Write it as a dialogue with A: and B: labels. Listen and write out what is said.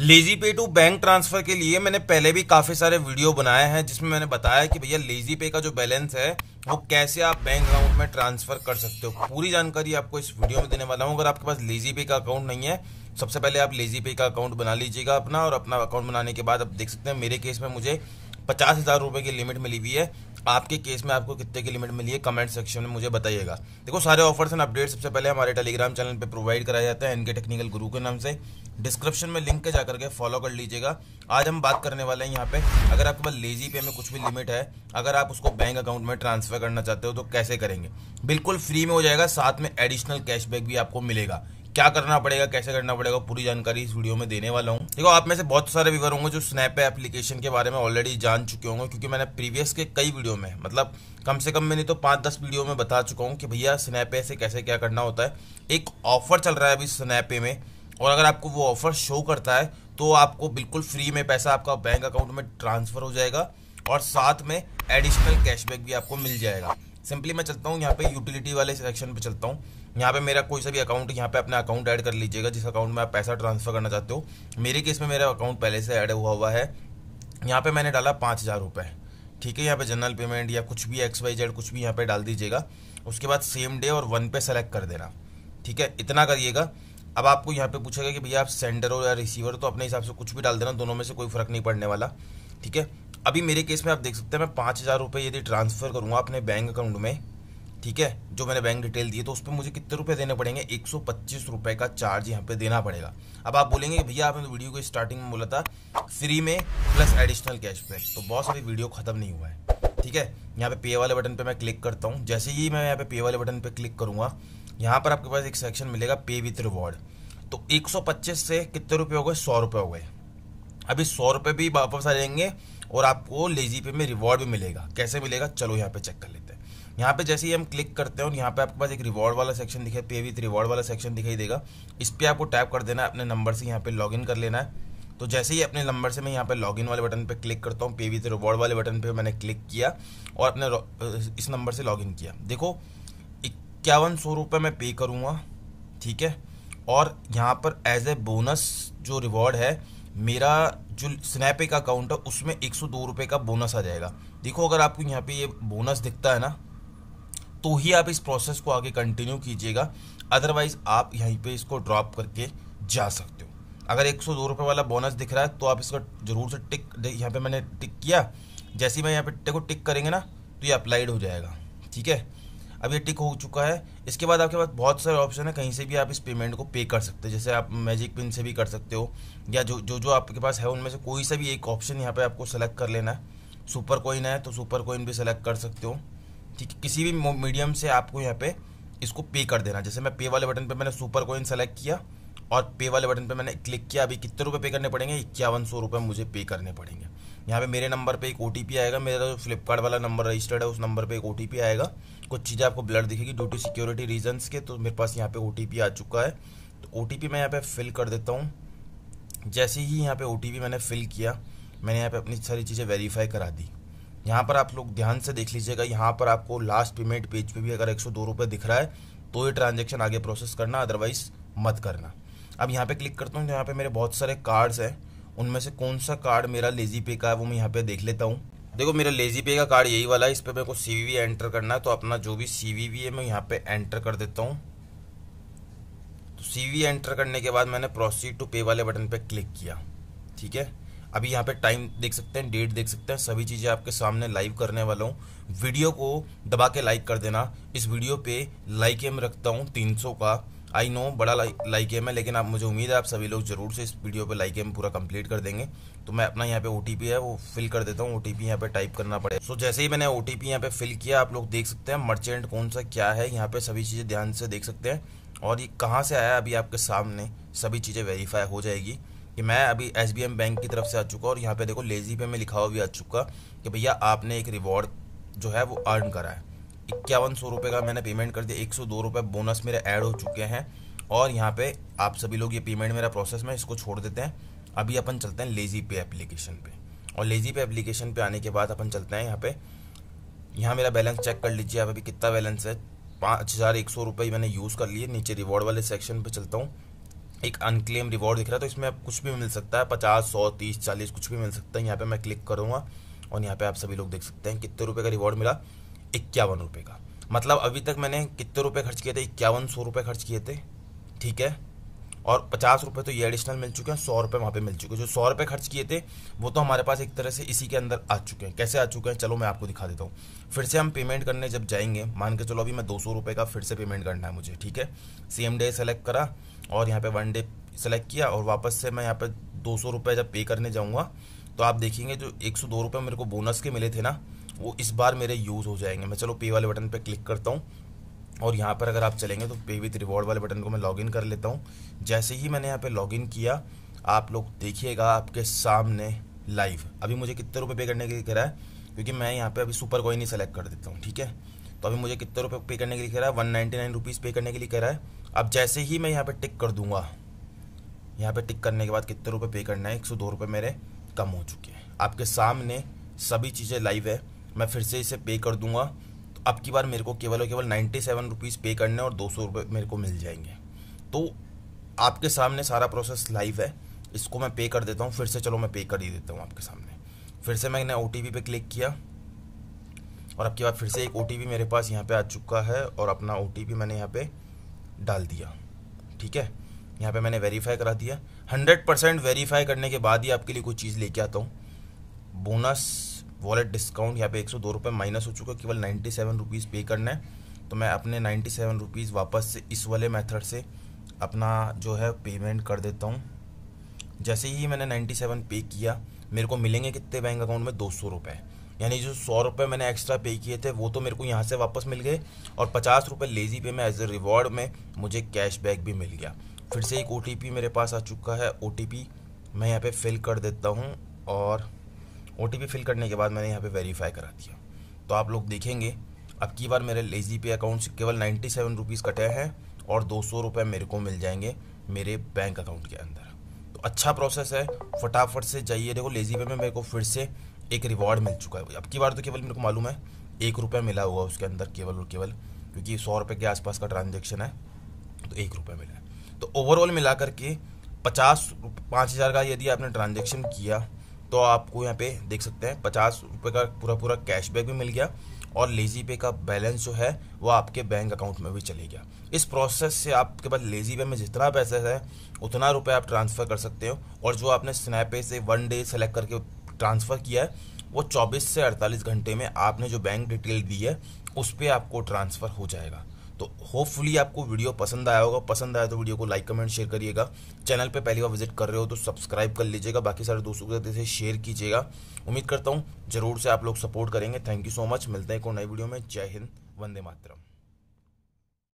A: lazy पे to bank transfer के लिए मैंने पहले भी काफी सारे वीडियो बनाए हैं जिसमें मैंने बताया कि भैया लेजी पे का जो बैलेंस है वो कैसे आप बैंक अकाउंट में ट्रांसफर कर सकते हो पूरी जानकारी आपको इस वीडियो में देने वाला हूँ अगर आपके पास लेजी पे का अकाउंट नहीं है सबसे पहले आप लेजी पे का अकाउंट बना लीजिएगा अपना और अपना अकाउंट बनाने के बाद आप देख सकते हैं मेरे केस में मुझे पचास हज़ार रुपये की लिमिट मिली हुई है आपके केस में आपको कितने की लिमिट मिली है कमेंट सेक्शन में मुझे बताइएगा देखो सारे ऑफर्स एंड अपडेट सबसे पहले हमारे टेलीग्राम चैनल पे प्रोवाइड कराया जाता है इनके टेक्निकल गुरु के नाम से डिस्क्रिप्शन में लिंक के जाकर के फॉलो कर लीजिएगा आज हम बात करने वाले हैं यहाँ पे अगर आपके पास लेजी पे में कुछ भी लिमिट है अगर आप उसको बैंक अकाउंट में ट्रांसफर करना चाहते हो तो कैसे करेंगे बिल्कुल फ्री में हो जाएगा साथ में एडिशनल कैशबैक भी आपको मिलेगा क्या करना पड़ेगा कैसे करना पड़ेगा पूरी जानकारी इस वीडियो में देने वाला हूँ देखो आप में से बहुत सारे विवर होंगे जो स्नैप एप्लीकेशन के बारे में ऑलरेडी जान चुके होंगे क्योंकि मैंने प्रीवियस के कई वीडियो में मतलब कम से कम मैंने तो पाँच दस वीडियो में बता चुका हूँ कि भैया स्नैपे से कैसे क्या करना होता है एक ऑफर चल रहा है अभी स्नैपे में और अगर आपको वो ऑफर शो करता है तो आपको बिल्कुल फ्री में पैसा आपका बैंक अकाउंट में ट्रांसफर हो जाएगा और साथ में एडिशनल कैशबैक भी आपको मिल जाएगा सिंपली मैं चलता हूँ यहाँ पे यूटिलिटी वाले सेक्शन पे चलता हूँ यहाँ पे मेरा कोई सा भी अकाउंट यहाँ पे अपना अकाउंट ऐड कर लीजिएगा जिस अकाउंट में आप पैसा ट्रांसफर करना चाहते हो मेरे केस में मेरा अकाउंट पहले से ऐड हुआ हुआ है यहाँ पे मैंने डाला पाँच हज़ार रुपये ठीक है यहाँ पे जनरल पेमेंट या कुछ भी एक्स वाई जेड कुछ भी यहाँ पे डाल दीजिएगा उसके बाद सेम डे और वन पे सेलेक्ट कर देना ठीक है इतना करिएगा अब आपको यहाँ पे पूछेगा कि भैया आप सेंडर हो या रिसीवर तो अपने हिसाब से कुछ भी डाल देना दोनों में से कोई फर्क नहीं पड़ने वाला ठीक है अभी मेरे केस में आप देख सकते हैं मैं पाँच हज़ार रुपये यदि ट्रांसफ़र करूँगा अपने बैंक अकाउंट में ठीक है जो मैंने बैंक डिटेल दी तो उस पर मुझे कितने रुपए देने पड़ेंगे एक सौ का चार्ज यहाँ पे देना पड़ेगा अब आप बोलेंगे भैया आपने तो वीडियो को स्टार्टिंग में बोला था फ्री में प्लस एडिशनल कैशबैक तो बहुत सारी वीडियो खत्म नहीं हुआ है ठीक है यहाँ पे पे वाले बटन पे मैं क्लिक करता हूँ जैसे ही मैं यहाँ पे पे वाले बटन पे क्लिक करूंगा यहाँ पर आपके पास एक सेक्शन मिलेगा पे विथ रिवॉर्ड तो एक से कितने रुपये हो गए सौ रुपये हो गए अभी सौ रुपये भी वापस आ जाएंगे और आपको लेजी पे में रिवॉर्ड भी मिलेगा कैसे मिलेगा चलो यहाँ पे चेक कर लेते हैं यहाँ पे जैसे ही हम क्लिक करते हैं और यहाँ पे आपके पास एक रिवॉर्ड वाला सेक्शन दिखे पे विथ रिवॉर्ड वाला सेक्शन दिखाई देगा इस पर आपको टैप कर देना है अपने नंबर से यहाँ पे लॉगिन कर लेना है तो जैसे ही अपने नंबर से मैं यहाँ पे लॉगिन वाले बटन पे क्लिक करता हूँ पे विथ रिवॉर्ड वाले बटन पे मैंने क्लिक किया और अपने इस नंबर से लॉगिन किया देखो इक्यावन सौ रुपये मैं पे करूँगा ठीक है और यहाँ पर एज ए बोनस जो रिवॉर्ड है मेरा जो स्नैपे का अकाउंट है उसमें एक सौ दो रुपये का बोनस आ जाएगा देखो अगर आपको यहाँ पे ये बोनस दिखता है ना तो ही आप इस प्रोसेस को आगे कंटिन्यू कीजिएगा अदरवाइज आप यहीं पे इसको ड्रॉप करके जा सकते हो अगर एक सौ रुपये वाला बोनस दिख रहा है तो आप इसका जरूर से टिक यहाँ पे मैंने टिक किया जैसे ही मैं यहाँ पे टिक को टिक करेंगे ना तो ये अप्लाइड हो जाएगा ठीक है अब ये टिक हो चुका है इसके बाद आपके पास बहुत सारे ऑप्शन है कहीं से भी आप इस पेमेंट को पे कर सकते हो जैसे आप मैजिक पिन से भी कर सकते हो या जो जो जो आपके पास है उनमें से कोई सा भी एक ऑप्शन यहाँ पे आपको सेलेक्ट कर लेना है सुपर कोइन है तो सुपर कोइन भी सेलेक्ट कर सकते हो ठीक है किसी भी मीडियम से आपको यहाँ पे इसको पे कर देना जैसे मैं पे वाले बटन पे मैंने सुपर कोइन सेलेक्ट किया और पे वाले बटन पे मैंने क्लिक किया अभी कितने रुपए पे करने पड़ेंगे इक्यावन सौ रुपये मुझे पे करने पड़ेंगे यहाँ पे मेरे नंबर पे एक ओ आएगा मेरा जो तो फ्लिपकार्ट वाला नंबर रजिस्टर्ड है उस नंबर पे एक ओ आएगा कुछ चीज़ें आपको ब्लड दिखेगी ड्यू टू सिक्योरिटी रीजंस के तो मेरे पास यहाँ पे ओ आ चुका है तो ओ मैं यहाँ पे फिल कर देता हूँ जैसे ही यहाँ पे ओ मैंने फिल किया मैंने यहाँ पे अपनी सारी चीज़ें वेरीफाई करा दी यहाँ पर आप लोग ध्यान से देख लीजिएगा यहाँ पर आपको लास्ट पेमेंट पेज पे भी अगर एक सौ दिख रहा है तो ये ट्रांजेक्शन आगे प्रोसेस करना अदरवाइज मत करना अब यहाँ पे क्लिक करता हूँ तो यहाँ पे मेरे बहुत सारे कार्ड्स हैं उनमें से कौन सा कार्ड मेरा लेजी पे का है वो मैं यहाँ पे देख लेता हूँ देखो मेरा लेजी पे का कार्ड यही वाला है इस पर मेरे को सी एंटर करना है तो अपना जो भी सी है मैं यहाँ पे एंटर कर देता हूँ तो सी एंटर करने के बाद मैंने प्रोसीड टू पे वाले बटन पर क्लिक किया ठीक है अभी यहाँ पे टाइम देख सकते हैं डेट देख सकते हैं सभी चीज़ें आपके सामने लाइव करने वाला हूँ वीडियो को दबा के लाइक कर देना इस वीडियो पे लाइक एम रखता हूँ तीन का आई नो बड़ा लाइक एम है लेकिन आप मुझे उम्मीद है आप सभी लोग जरूर से इस वीडियो पे लाइक एम पूरा कंप्लीट कर देंगे तो मैं अपना यहाँ पे ओटीपी है वो फिल कर देता हूँ ओटीपी यहाँ पे टाइप करना पड़ेगा सो so, जैसे ही मैंने ओटीपी यहाँ पे फिल किया आप लोग देख सकते हैं मर्चेंट कौन सा क्या है यहाँ पे सभी चीज़ें ध्यान से देख सकते हैं और ये कहाँ से आया अभी आपके सामने सभी चीज़ें वेरीफाई हो जाएगी कि मैं अभी एस बैंक की तरफ से आ चुका और यहाँ पे देखो लेजी पे में लिखा हुआ भी आ चुका कि भैया आपने एक रिवॉर्ड जो है वो अर्न करा है इक्यावन सौ रुपये का मैंने पेमेंट कर दिया एक सौ दो रुपये बोनस मेरे ऐड हो चुके हैं और यहाँ पे आप सभी लोग ये पेमेंट मेरा प्रोसेस में इसको छोड़ देते हैं अभी अपन चलते हैं लेजी पे एप्लीकेशन पे और लेजी पे एप्लीकेशन पे आने के बाद अपन चलते हैं यहाँ पे यहाँ मेरा बैलेंस चेक कर लीजिए आप अभी कितना बैलेंस है पाँच हज़ार एक सौ रुपये मैंने यूज़ कर लिए नीचे रिवॉर्ड वाले सेक्शन पर चलता हूँ एक अनक्लेम रिवॉर्ड दिख रहा है तो इसमें आप कुछ भी मिल सकता है पचास सौ तीस चालीस कुछ भी मिल सकता है यहाँ पे मैं क्लिक करूँगा और यहाँ पे आप सभी लोग देख सकते हैं कितने रुपये का रिवॉर्ड मिला इक्यावन रुपये का मतलब अभी तक मैंने कितने रुपये खर्च किए थे इक्यावन सौ रुपये खर्च किए थे ठीक है और पचास रुपये तो ये एडिशनल मिल चुके हैं सौ रुपये वहाँ पे मिल चुके हैं जो सौ रुपये खर्च किए थे वो तो हमारे पास एक तरह से इसी के अंदर आ चुके हैं कैसे आ चुके हैं चलो मैं आपको दिखा देता हूँ फिर से हम पेमेंट करने जब जाएंगे मान के चलो अभी मैं दो सौ का फिर से पेमेंट करना है मुझे ठीक है सेम डे सेलेक्ट करा और यहाँ पर वन डे सेलेक्ट किया और वापस से मैं यहाँ पर दो सौ जब पे करने जाऊँगा तो आप देखेंगे जो एक सौ दो रुपये मेरे को बोनस के मिले थे ना वो इस बार मेरे यूज़ हो जाएंगे मैं चलो पे वाले बटन पर क्लिक करता हूँ और यहाँ पर अगर आप चलेंगे तो पे विथ रिवॉर्ड वाले बटन को मैं लॉगिन कर लेता हूँ जैसे ही मैंने यहाँ पे लॉगिन किया आप लोग देखिएगा आपके सामने लाइव अभी मुझे कितने रुपए पे करने के लिए कह रहा है क्योंकि मैं यहाँ पे अभी सुपर कॉइन ही सेलेक्ट कर देता हूँ ठीक है तो अभी मुझे कितने रुपए पे करने के लिए कह रहा है वन नाइन्टी नाइन रुपीज़ पे करने के लिए कह रहा है अब जैसे ही मैं यहाँ पर टिक कर दूंगा यहाँ पर टिक करने के बाद कितने रुपये पे करना है एक सौ दो रुपये मेरे कम हो चुके हैं आपके सामने सभी चीज़ें लाइव है मैं फिर से इसे पे कर दूंगा तो अब की बार मेरे को केवल और केवल नाइन्टी सेवन रुपीज़ पे करने और दो सौ रुपये मेरे को मिल जाएंगे तो आपके सामने सारा प्रोसेस लाइव है इसको मैं पे कर देता हूँ फिर से चलो मैं पे कर ही देता हूँ आपके सामने फिर से मैंने ओ टी पे क्लिक किया और अब की बार फिर से एक ओ मेरे पास यहाँ पर आ चुका है और अपना ओ मैंने यहाँ पर डाल दिया ठीक है यहाँ पे मैंने वेरीफाई करा दिया हंड्रेड परसेंट वेरीफाई करने के बाद ही आपके लिए कुछ चीज़ लेके आता हूँ बोनस वॉलेट डिस्काउंट यहाँ पे एक सौ दो रुपये माइनस हो चुका है केवल नाइन्टी सेवन रुपीज़ पे करना है तो मैं अपने नाइन्टी सेवन रुपीज़ वापस से इस वाले मेथड से अपना जो है पेमेंट कर देता हूँ जैसे ही मैंने नाइन्टी सेवन पे किया मेरे को मिलेंगे कितने बैंक अकाउंट में दो सौ रुपये यानी जो सौ रुपये मैंने एक्स्ट्रा पे किए थे वो तो मेरे को यहाँ से वापस मिल गए और पचास रुपये लेजी पे में एज ए रिवॉर्ड में मुझे कैशबैक भी मिल गया फिर से एक ओ मेरे पास आ चुका है ओ मैं यहाँ पर फिल कर देता हूँ और ओ फिल करने के बाद मैंने यहाँ पे वेरीफाई करा दिया तो आप लोग देखेंगे अब की बार मेरे लेजी पे अकाउंट से केवल नाइन्टी सेवन रुपीज़ कटे हैं और दो सौ रुपये मेरे को मिल जाएंगे मेरे बैंक अकाउंट के अंदर तो अच्छा प्रोसेस है फटाफट से जाइए देखो लेजी पे में मेरे को फिर से एक रिवॉर्ड मिल चुका है अब की बार तो केवल मेरे को मालूम है एक रुपया मिला हुआ उसके अंदर केवल और केवल क्योंकि सौ रुपये के आसपास का ट्रांजेक्शन है तो एक रुपये मिला है तो ओवरऑल मिला करके पचास पाँच हज़ार का यदि आपने ट्रांजेक्शन किया तो आपको यहाँ पे देख सकते हैं पचास रुपये का पूरा पूरा कैशबैक भी मिल गया और लेजी पे का बैलेंस जो है वो आपके बैंक अकाउंट में भी चले गया इस प्रोसेस से आपके पास लेजी पे में जितना पैसा है उतना रुपये आप ट्रांसफ़र कर सकते हो और जो आपने स्नैपे से वन डे सेलेक्ट करके ट्रांसफ़र किया है वो 24 से 48 घंटे में आपने जो बैंक डिटेल दी है उस पर आपको ट्रांसफ़र हो जाएगा तो होपफुली आपको वीडियो पसंद आया होगा पसंद आया तो वीडियो को लाइक कमेंट शेयर करिएगा चैनल पे पहली बार विजिट कर रहे हो तो सब्सक्राइब कर लीजिएगा बाकी सारे दोस्तों के साथ इसे शेयर कीजिएगा उम्मीद करता हूँ जरूर से आप लोग सपोर्ट करेंगे थैंक यू सो मच मिलते हैं एक नई वीडियो में जय हिंद वंदे मातरम